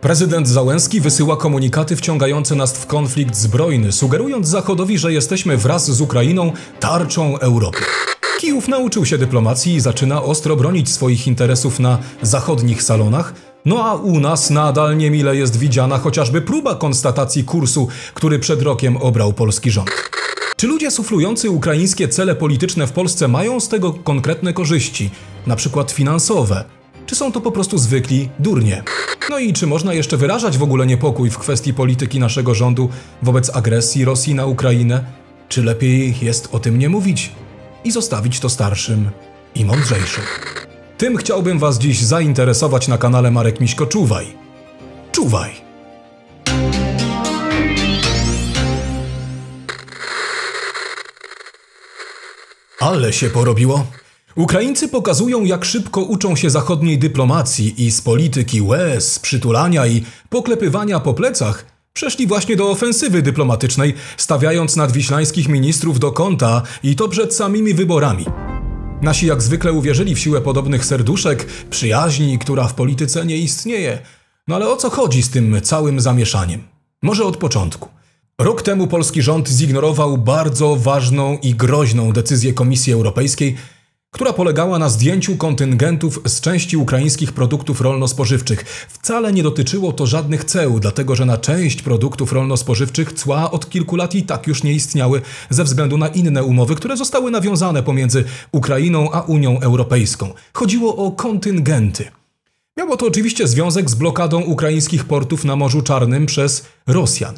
Prezydent Załęski wysyła komunikaty wciągające nas w konflikt zbrojny, sugerując Zachodowi, że jesteśmy wraz z Ukrainą tarczą Europy. Kijów nauczył się dyplomacji i zaczyna ostro bronić swoich interesów na zachodnich salonach, no a u nas nadal niemile jest widziana chociażby próba konstatacji kursu, który przed rokiem obrał polski rząd. Czy ludzie suflujący ukraińskie cele polityczne w Polsce mają z tego konkretne korzyści, na przykład finansowe? czy są to po prostu zwykli durnie? No i czy można jeszcze wyrażać w ogóle niepokój w kwestii polityki naszego rządu wobec agresji Rosji na Ukrainę? Czy lepiej jest o tym nie mówić i zostawić to starszym i mądrzejszym? Tym chciałbym Was dziś zainteresować na kanale Marek Miśko Czuwaj. Czuwaj! Ale się porobiło. Ukraińcy pokazują, jak szybko uczą się zachodniej dyplomacji i z polityki łez, przytulania i poklepywania po plecach przeszli właśnie do ofensywy dyplomatycznej, stawiając nadwiślańskich ministrów do kąta i to przed samymi wyborami. Nasi jak zwykle uwierzyli w siłę podobnych serduszek, przyjaźni, która w polityce nie istnieje. No ale o co chodzi z tym całym zamieszaniem? Może od początku. Rok temu polski rząd zignorował bardzo ważną i groźną decyzję Komisji Europejskiej, która polegała na zdjęciu kontyngentów z części ukraińskich produktów rolno-spożywczych. Wcale nie dotyczyło to żadnych ceł, dlatego że na część produktów rolno-spożywczych cła od kilku lat i tak już nie istniały ze względu na inne umowy, które zostały nawiązane pomiędzy Ukrainą a Unią Europejską. Chodziło o kontyngenty. Miało to oczywiście związek z blokadą ukraińskich portów na Morzu Czarnym przez Rosjan.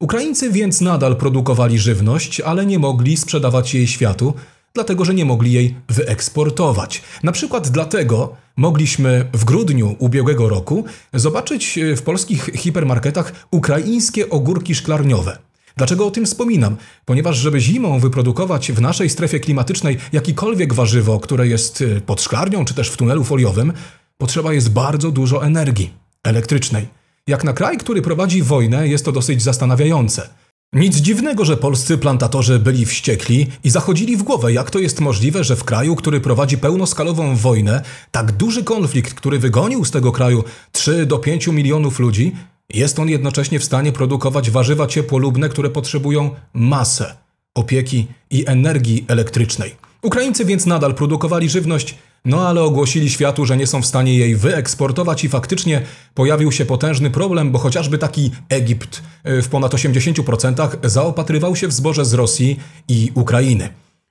Ukraińcy więc nadal produkowali żywność, ale nie mogli sprzedawać jej światu – dlatego że nie mogli jej wyeksportować. Na przykład dlatego mogliśmy w grudniu ubiegłego roku zobaczyć e, w polskich hipermarketach ukraińskie ogórki szklarniowe. Dlaczego o tym wspominam? Ponieważ, żeby zimą wyprodukować w naszej strefie klimatycznej jakikolwiek warzywo, które jest e, pod szklarnią czy też w tunelu foliowym, potrzeba jest bardzo dużo energii elektrycznej. Jak na kraj, który prowadzi wojnę, jest to dosyć zastanawiające. Nic dziwnego, że polscy plantatorzy byli wściekli i zachodzili w głowę, jak to jest możliwe, że w kraju, który prowadzi pełnoskalową wojnę, tak duży konflikt, który wygonił z tego kraju 3 do 5 milionów ludzi, jest on jednocześnie w stanie produkować warzywa ciepłolubne, które potrzebują masę opieki i energii elektrycznej. Ukraińcy więc nadal produkowali żywność no ale ogłosili światu, że nie są w stanie jej wyeksportować i faktycznie pojawił się potężny problem, bo chociażby taki Egipt e, w ponad 80% zaopatrywał się w zboże z Rosji i Ukrainy.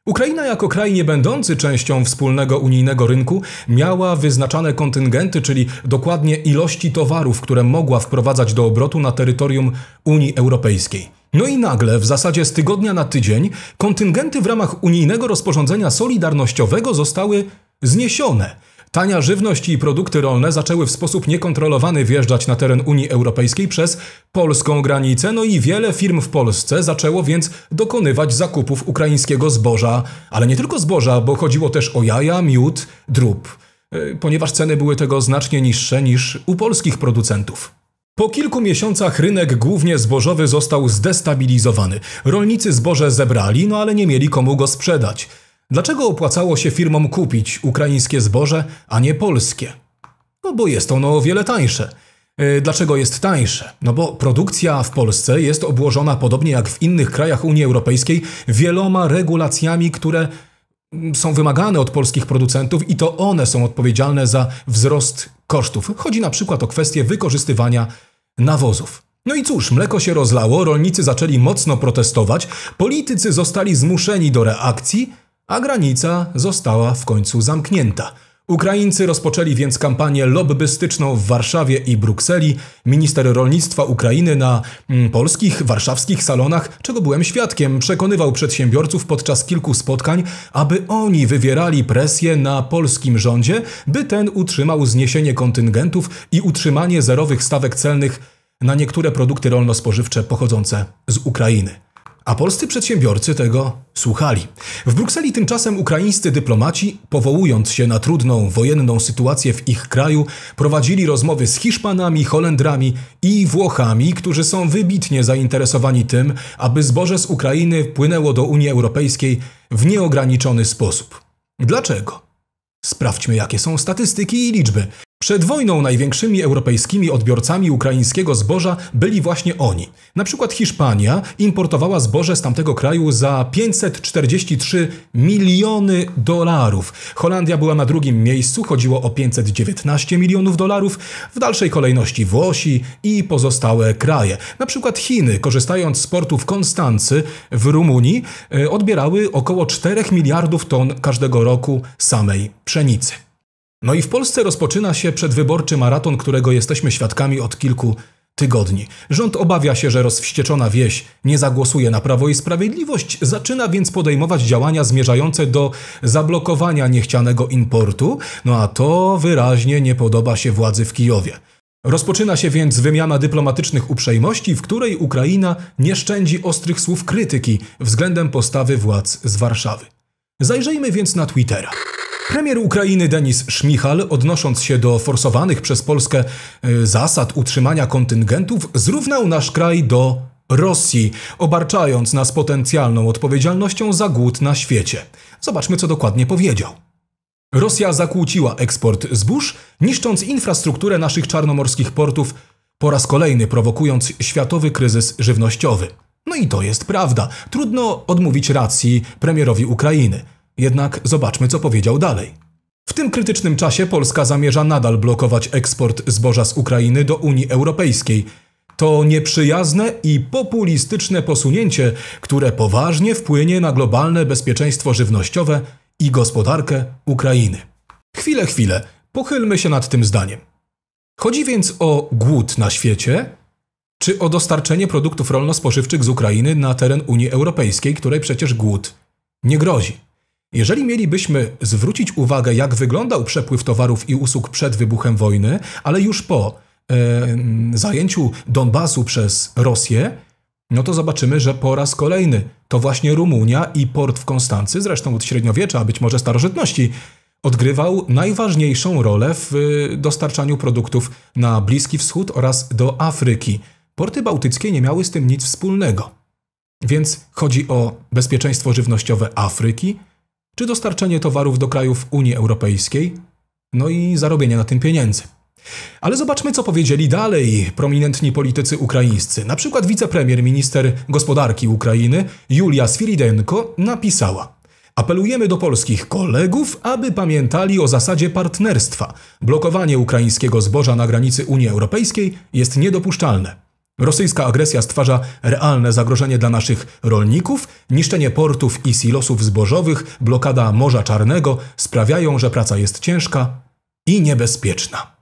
Ukraina jako kraj niebędący częścią wspólnego unijnego rynku miała wyznaczane kontyngenty, czyli dokładnie ilości towarów, które mogła wprowadzać do obrotu na terytorium Unii Europejskiej. No i nagle, w zasadzie z tygodnia na tydzień, kontyngenty w ramach unijnego rozporządzenia solidarnościowego zostały zniesione. Tania żywność i produkty rolne zaczęły w sposób niekontrolowany wjeżdżać na teren Unii Europejskiej przez polską granicę, no i wiele firm w Polsce zaczęło więc dokonywać zakupów ukraińskiego zboża, ale nie tylko zboża, bo chodziło też o jaja, miód, drób, e, ponieważ ceny były tego znacznie niższe niż u polskich producentów. Po kilku miesiącach rynek głównie zbożowy został zdestabilizowany. Rolnicy zboże zebrali, no ale nie mieli komu go sprzedać. Dlaczego opłacało się firmom kupić ukraińskie zboże, a nie polskie? No bo jest ono o wiele tańsze. E, dlaczego jest tańsze? No bo produkcja w Polsce jest obłożona, podobnie jak w innych krajach Unii Europejskiej, wieloma regulacjami, które mm, są wymagane od polskich producentów i to one są odpowiedzialne za wzrost kosztów. Chodzi na przykład o kwestię wykorzystywania nawozów. No i cóż, mleko się rozlało, rolnicy zaczęli mocno protestować, politycy zostali zmuszeni do reakcji a granica została w końcu zamknięta. Ukraińcy rozpoczęli więc kampanię lobbystyczną w Warszawie i Brukseli. Minister rolnictwa Ukrainy na mm, polskich, warszawskich salonach, czego byłem świadkiem, przekonywał przedsiębiorców podczas kilku spotkań, aby oni wywierali presję na polskim rządzie, by ten utrzymał zniesienie kontyngentów i utrzymanie zerowych stawek celnych na niektóre produkty rolno-spożywcze pochodzące z Ukrainy a polscy przedsiębiorcy tego słuchali. W Brukseli tymczasem ukraińscy dyplomaci, powołując się na trudną wojenną sytuację w ich kraju, prowadzili rozmowy z Hiszpanami, Holendrami i Włochami, którzy są wybitnie zainteresowani tym, aby zboże z Ukrainy płynęło do Unii Europejskiej w nieograniczony sposób. Dlaczego? Sprawdźmy, jakie są statystyki i liczby. Przed wojną największymi europejskimi odbiorcami ukraińskiego zboża byli właśnie oni. Na przykład Hiszpania importowała zboże z tamtego kraju za 543 miliony dolarów. Holandia była na drugim miejscu, chodziło o 519 milionów dolarów, w dalszej kolejności Włosi i pozostałe kraje. Na przykład Chiny, korzystając z portu w Konstancy w Rumunii, e, odbierały około 4 miliardów ton każdego roku samej pszenicy. No i w Polsce rozpoczyna się przedwyborczy maraton, którego jesteśmy świadkami od kilku tygodni. Rząd obawia się, że rozwścieczona wieś nie zagłosuje na Prawo i Sprawiedliwość, zaczyna więc podejmować działania zmierzające do zablokowania niechcianego importu, no a to wyraźnie nie podoba się władzy w Kijowie. Rozpoczyna się więc wymiana dyplomatycznych uprzejmości, w której Ukraina nie szczędzi ostrych słów krytyki względem postawy władz z Warszawy. Zajrzyjmy więc na Twittera. Premier Ukrainy Denis Szmichal, odnosząc się do forsowanych przez Polskę e, zasad utrzymania kontyngentów, zrównał nasz kraj do Rosji, obarczając nas potencjalną odpowiedzialnością za głód na świecie. Zobaczmy, co dokładnie powiedział. Rosja zakłóciła eksport zbóż, niszcząc infrastrukturę naszych czarnomorskich portów, po raz kolejny prowokując światowy kryzys żywnościowy. No i to jest prawda. Trudno odmówić racji premierowi Ukrainy. Jednak zobaczmy, co powiedział dalej. W tym krytycznym czasie Polska zamierza nadal blokować eksport zboża z Ukrainy do Unii Europejskiej. To nieprzyjazne i populistyczne posunięcie, które poważnie wpłynie na globalne bezpieczeństwo żywnościowe i gospodarkę Ukrainy. Chwilę, chwilę, pochylmy się nad tym zdaniem. Chodzi więc o głód na świecie, czy o dostarczenie produktów rolno-spożywczych z Ukrainy na teren Unii Europejskiej, której przecież głód nie grozi. Jeżeli mielibyśmy zwrócić uwagę, jak wyglądał przepływ towarów i usług przed wybuchem wojny, ale już po e, zajęciu Donbasu przez Rosję, no to zobaczymy, że po raz kolejny to właśnie Rumunia i port w Konstancy, zresztą od średniowiecza, a być może starożytności, odgrywał najważniejszą rolę w y, dostarczaniu produktów na Bliski Wschód oraz do Afryki. Porty bałtyckie nie miały z tym nic wspólnego. Więc chodzi o bezpieczeństwo żywnościowe Afryki, czy dostarczenie towarów do krajów Unii Europejskiej, no i zarobienie na tym pieniędzy. Ale zobaczmy, co powiedzieli dalej prominentni politycy ukraińscy. Na przykład wicepremier minister gospodarki Ukrainy Julia Swiridenko napisała: Apelujemy do polskich kolegów, aby pamiętali o zasadzie partnerstwa. Blokowanie ukraińskiego zboża na granicy Unii Europejskiej jest niedopuszczalne. Rosyjska agresja stwarza realne zagrożenie dla naszych rolników, niszczenie portów i silosów zbożowych, blokada Morza Czarnego sprawiają, że praca jest ciężka i niebezpieczna.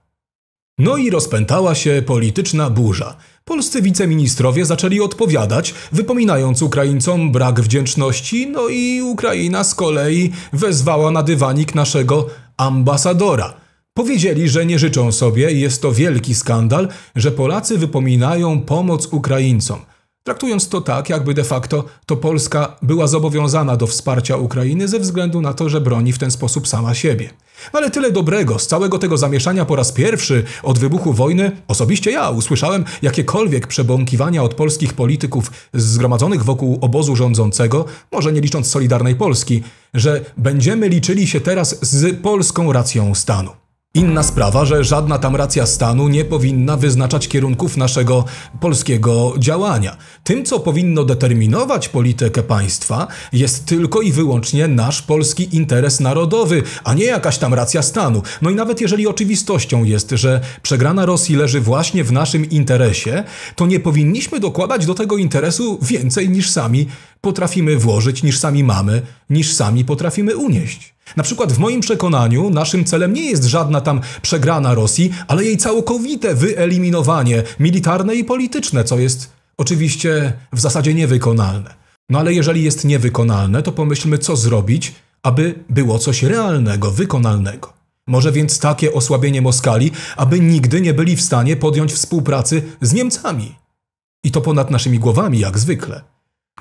No i rozpętała się polityczna burza. Polscy wiceministrowie zaczęli odpowiadać, wypominając Ukraińcom brak wdzięczności, no i Ukraina z kolei wezwała na dywanik naszego ambasadora – Powiedzieli, że nie życzą sobie i jest to wielki skandal, że Polacy wypominają pomoc Ukraińcom, traktując to tak, jakby de facto to Polska była zobowiązana do wsparcia Ukrainy ze względu na to, że broni w ten sposób sama siebie. No ale tyle dobrego z całego tego zamieszania po raz pierwszy od wybuchu wojny osobiście ja usłyszałem jakiekolwiek przebąkiwania od polskich polityków zgromadzonych wokół obozu rządzącego, może nie licząc Solidarnej Polski, że będziemy liczyli się teraz z polską racją stanu. Inna sprawa, że żadna tam racja stanu nie powinna wyznaczać kierunków naszego polskiego działania. Tym, co powinno determinować politykę państwa, jest tylko i wyłącznie nasz polski interes narodowy, a nie jakaś tam racja stanu. No i nawet jeżeli oczywistością jest, że przegrana Rosji leży właśnie w naszym interesie, to nie powinniśmy dokładać do tego interesu więcej niż sami potrafimy włożyć, niż sami mamy, niż sami potrafimy unieść. Na przykład w moim przekonaniu naszym celem nie jest żadna tam przegrana Rosji, ale jej całkowite wyeliminowanie militarne i polityczne, co jest oczywiście w zasadzie niewykonalne. No ale jeżeli jest niewykonalne, to pomyślmy, co zrobić, aby było coś realnego, wykonalnego. Może więc takie osłabienie Moskali, aby nigdy nie byli w stanie podjąć współpracy z Niemcami. I to ponad naszymi głowami, jak zwykle.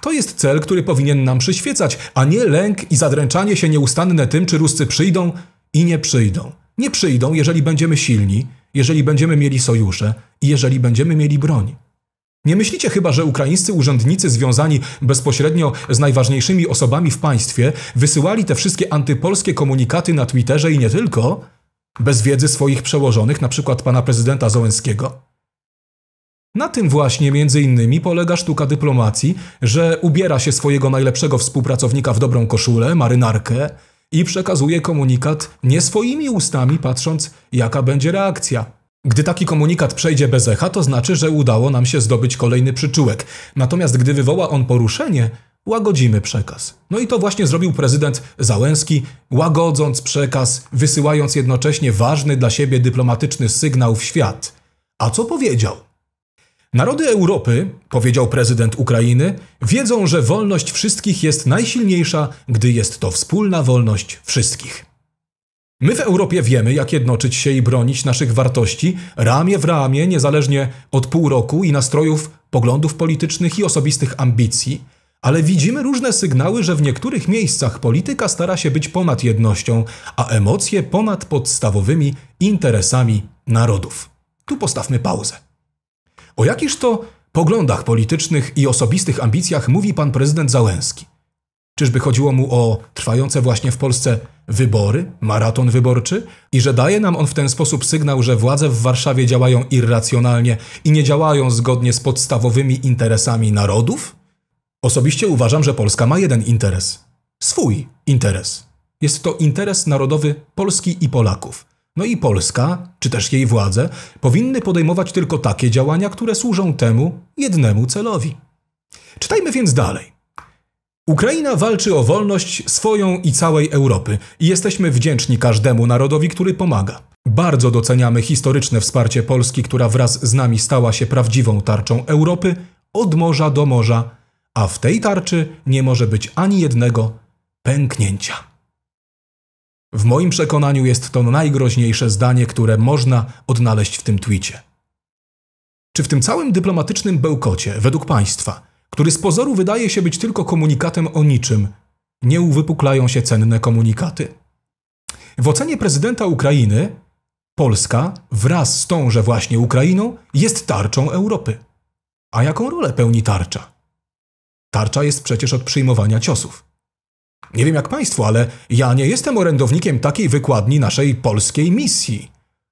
To jest cel, który powinien nam przyświecać, a nie lęk i zadręczanie się nieustanne tym, czy Ruscy przyjdą i nie przyjdą. Nie przyjdą, jeżeli będziemy silni, jeżeli będziemy mieli sojusze i jeżeli będziemy mieli broń. Nie myślicie chyba, że ukraińscy urzędnicy związani bezpośrednio z najważniejszymi osobami w państwie wysyłali te wszystkie antypolskie komunikaty na Twitterze i nie tylko, bez wiedzy swoich przełożonych, na przykład pana prezydenta Zołenskiego? Na tym właśnie między innymi polega sztuka dyplomacji, że ubiera się swojego najlepszego współpracownika w dobrą koszulę, marynarkę i przekazuje komunikat nie swoimi ustami, patrząc jaka będzie reakcja. Gdy taki komunikat przejdzie bez echa, to znaczy, że udało nam się zdobyć kolejny przyczółek. Natomiast gdy wywoła on poruszenie, łagodzimy przekaz. No i to właśnie zrobił prezydent Załęski, łagodząc przekaz, wysyłając jednocześnie ważny dla siebie dyplomatyczny sygnał w świat. A co powiedział? Narody Europy, powiedział prezydent Ukrainy, wiedzą, że wolność wszystkich jest najsilniejsza, gdy jest to wspólna wolność wszystkich. My w Europie wiemy, jak jednoczyć się i bronić naszych wartości ramię w ramię, niezależnie od pół roku i nastrojów, poglądów politycznych i osobistych ambicji, ale widzimy różne sygnały, że w niektórych miejscach polityka stara się być ponad jednością, a emocje ponad podstawowymi interesami narodów. Tu postawmy pauzę. O jakichż to poglądach politycznych i osobistych ambicjach mówi pan prezydent Załęski? Czyżby chodziło mu o trwające właśnie w Polsce wybory, maraton wyborczy i że daje nam on w ten sposób sygnał, że władze w Warszawie działają irracjonalnie i nie działają zgodnie z podstawowymi interesami narodów? Osobiście uważam, że Polska ma jeden interes swój interes. Jest to interes narodowy Polski i Polaków. No i Polska, czy też jej władze, powinny podejmować tylko takie działania, które służą temu jednemu celowi. Czytajmy więc dalej. Ukraina walczy o wolność swoją i całej Europy i jesteśmy wdzięczni każdemu narodowi, który pomaga. Bardzo doceniamy historyczne wsparcie Polski, która wraz z nami stała się prawdziwą tarczą Europy od morza do morza, a w tej tarczy nie może być ani jednego pęknięcia. W moim przekonaniu jest to najgroźniejsze zdanie, które można odnaleźć w tym twicie. Czy w tym całym dyplomatycznym bełkocie, według państwa, który z pozoru wydaje się być tylko komunikatem o niczym, nie uwypuklają się cenne komunikaty? W ocenie prezydenta Ukrainy Polska wraz z tąże właśnie Ukrainą jest tarczą Europy. A jaką rolę pełni tarcza? Tarcza jest przecież od przyjmowania ciosów. Nie wiem jak Państwo, ale ja nie jestem orędownikiem takiej wykładni naszej polskiej misji.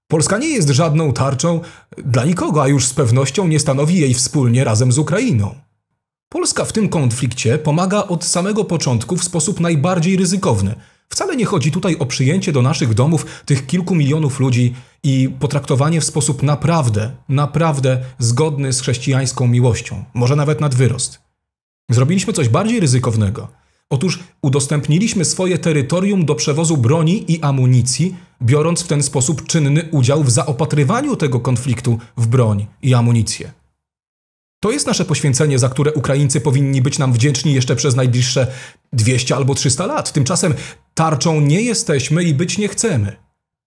Polska nie jest żadną tarczą dla nikogo, a już z pewnością nie stanowi jej wspólnie razem z Ukrainą. Polska w tym konflikcie pomaga od samego początku w sposób najbardziej ryzykowny. Wcale nie chodzi tutaj o przyjęcie do naszych domów tych kilku milionów ludzi i potraktowanie w sposób naprawdę, naprawdę zgodny z chrześcijańską miłością, może nawet nad wyrost. Zrobiliśmy coś bardziej ryzykownego. Otóż udostępniliśmy swoje terytorium do przewozu broni i amunicji, biorąc w ten sposób czynny udział w zaopatrywaniu tego konfliktu w broń i amunicję. To jest nasze poświęcenie, za które Ukraińcy powinni być nam wdzięczni jeszcze przez najbliższe 200 albo 300 lat. Tymczasem tarczą nie jesteśmy i być nie chcemy.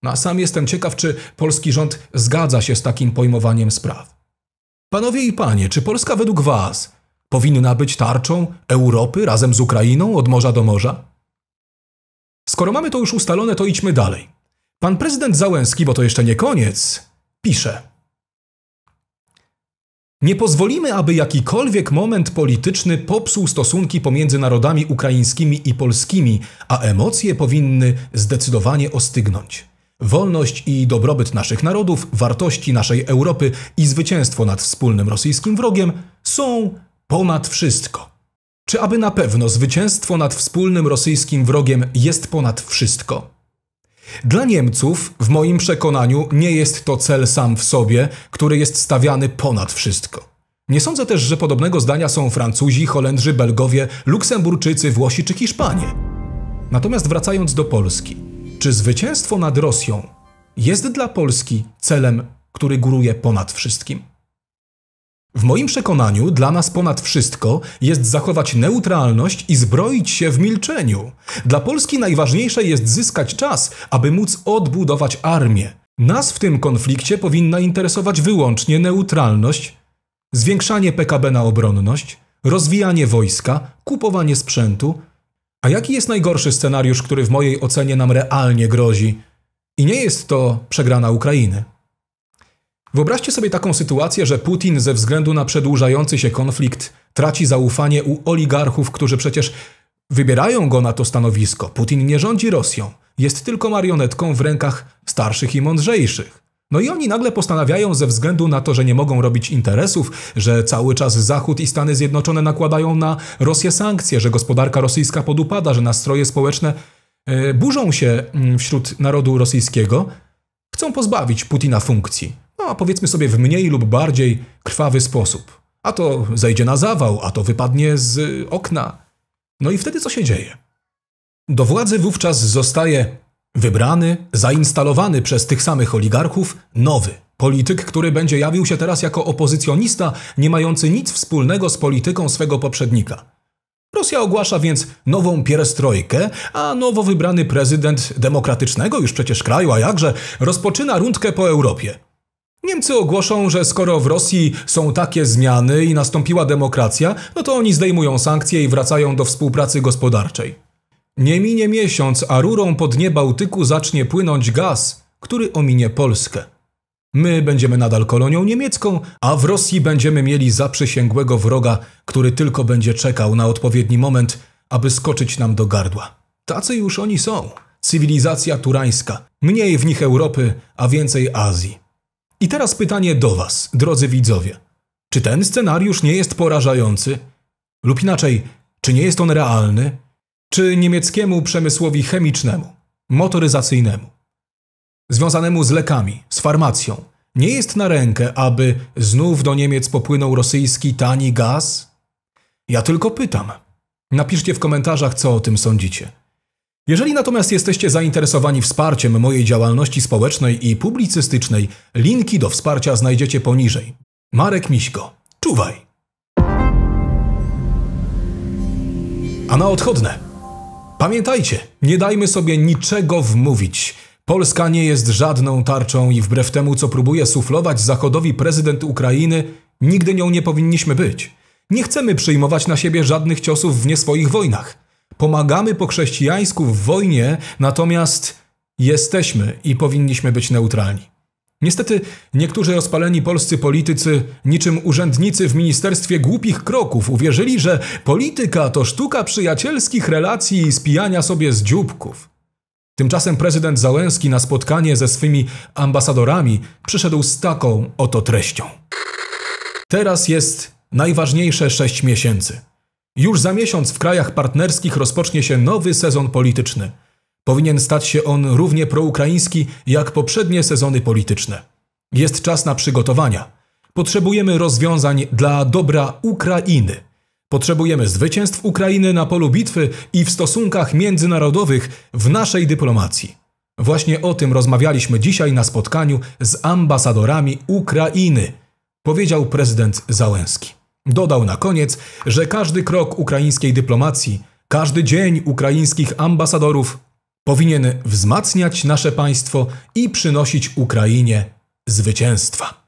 No a sam jestem ciekaw, czy polski rząd zgadza się z takim pojmowaniem spraw. Panowie i panie, czy Polska według Was powinna być tarczą Europy razem z Ukrainą od morza do morza? Skoro mamy to już ustalone, to idźmy dalej. Pan prezydent Załęski, bo to jeszcze nie koniec, pisze. Nie pozwolimy, aby jakikolwiek moment polityczny popsuł stosunki pomiędzy narodami ukraińskimi i polskimi, a emocje powinny zdecydowanie ostygnąć. Wolność i dobrobyt naszych narodów, wartości naszej Europy i zwycięstwo nad wspólnym rosyjskim wrogiem są ponad wszystko. Czy aby na pewno zwycięstwo nad wspólnym rosyjskim wrogiem jest ponad wszystko? Dla Niemców, w moim przekonaniu, nie jest to cel sam w sobie, który jest stawiany ponad wszystko. Nie sądzę też, że podobnego zdania są Francuzi, Holendrzy, Belgowie, Luksemburczycy, Włosi czy Hiszpanie. Natomiast wracając do Polski, czy zwycięstwo nad Rosją jest dla Polski celem, który góruje ponad wszystkim? W moim przekonaniu dla nas ponad wszystko jest zachować neutralność i zbroić się w milczeniu. Dla Polski najważniejsze jest zyskać czas, aby móc odbudować armię. Nas w tym konflikcie powinna interesować wyłącznie neutralność, zwiększanie PKB na obronność, rozwijanie wojska, kupowanie sprzętu. A jaki jest najgorszy scenariusz, który w mojej ocenie nam realnie grozi? I nie jest to przegrana Ukrainy. Wyobraźcie sobie taką sytuację, że Putin ze względu na przedłużający się konflikt traci zaufanie u oligarchów, którzy przecież wybierają go na to stanowisko. Putin nie rządzi Rosją, jest tylko marionetką w rękach starszych i mądrzejszych. No i oni nagle postanawiają ze względu na to, że nie mogą robić interesów, że cały czas Zachód i Stany Zjednoczone nakładają na Rosję sankcje, że gospodarka rosyjska podupada, że nastroje społeczne e, burzą się mm, wśród narodu rosyjskiego, chcą pozbawić Putina funkcji. No, a powiedzmy sobie w mniej lub bardziej krwawy sposób. A to zejdzie na zawał, a to wypadnie z y, okna. No i wtedy co się dzieje? Do władzy wówczas zostaje wybrany, zainstalowany przez tych samych oligarchów nowy polityk, który będzie jawił się teraz jako opozycjonista, nie mający nic wspólnego z polityką swego poprzednika. Rosja ogłasza więc nową pierestrojkę, a nowo wybrany prezydent demokratycznego już przecież kraju, a jakże, rozpoczyna rundkę po Europie. Niemcy ogłoszą, że skoro w Rosji są takie zmiany i nastąpiła demokracja, no to oni zdejmują sankcje i wracają do współpracy gospodarczej. Nie minie miesiąc, a rurą po dnie Bałtyku zacznie płynąć gaz, który ominie Polskę. My będziemy nadal kolonią niemiecką, a w Rosji będziemy mieli zaprzysięgłego wroga, który tylko będzie czekał na odpowiedni moment, aby skoczyć nam do gardła. Tacy już oni są. Cywilizacja turańska, mniej w nich Europy, a więcej Azji. I teraz pytanie do Was, drodzy widzowie. Czy ten scenariusz nie jest porażający? Lub inaczej, czy nie jest on realny? Czy niemieckiemu przemysłowi chemicznemu, motoryzacyjnemu, związanemu z lekami, z farmacją, nie jest na rękę, aby znów do Niemiec popłynął rosyjski tani gaz? Ja tylko pytam. Napiszcie w komentarzach, co o tym sądzicie. Jeżeli natomiast jesteście zainteresowani wsparciem mojej działalności społecznej i publicystycznej, linki do wsparcia znajdziecie poniżej. Marek Miśko, czuwaj! A na odchodne. Pamiętajcie, nie dajmy sobie niczego wmówić. Polska nie jest żadną tarczą i wbrew temu, co próbuje suflować Zachodowi prezydent Ukrainy, nigdy nią nie powinniśmy być. Nie chcemy przyjmować na siebie żadnych ciosów w nieswoich wojnach. Pomagamy po chrześcijańsku w wojnie, natomiast jesteśmy i powinniśmy być neutralni. Niestety niektórzy rozpaleni polscy politycy, niczym urzędnicy w Ministerstwie Głupich Kroków, uwierzyli, że polityka to sztuka przyjacielskich relacji i spijania sobie z dzióbków. Tymczasem prezydent Załęski na spotkanie ze swymi ambasadorami przyszedł z taką oto treścią. Teraz jest najważniejsze sześć miesięcy. Już za miesiąc w krajach partnerskich rozpocznie się nowy sezon polityczny. Powinien stać się on równie proukraiński jak poprzednie sezony polityczne. Jest czas na przygotowania. Potrzebujemy rozwiązań dla dobra Ukrainy. Potrzebujemy zwycięstw Ukrainy na polu bitwy i w stosunkach międzynarodowych w naszej dyplomacji. Właśnie o tym rozmawialiśmy dzisiaj na spotkaniu z ambasadorami Ukrainy, powiedział prezydent Załęski. Dodał na koniec, że każdy krok ukraińskiej dyplomacji, każdy dzień ukraińskich ambasadorów powinien wzmacniać nasze państwo i przynosić Ukrainie zwycięstwa.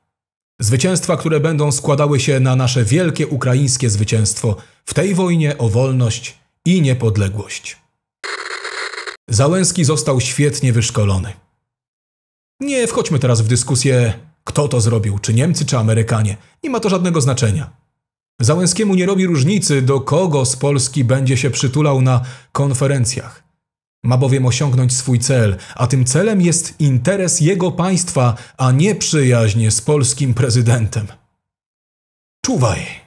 Zwycięstwa, które będą składały się na nasze wielkie ukraińskie zwycięstwo w tej wojnie o wolność i niepodległość. Załęski został świetnie wyszkolony. Nie wchodźmy teraz w dyskusję, kto to zrobił, czy Niemcy, czy Amerykanie. Nie ma to żadnego znaczenia. Załęskiemu nie robi różnicy, do kogo z Polski będzie się przytulał na konferencjach. Ma bowiem osiągnąć swój cel, a tym celem jest interes jego państwa, a nie przyjaźnie z polskim prezydentem. Czuwaj!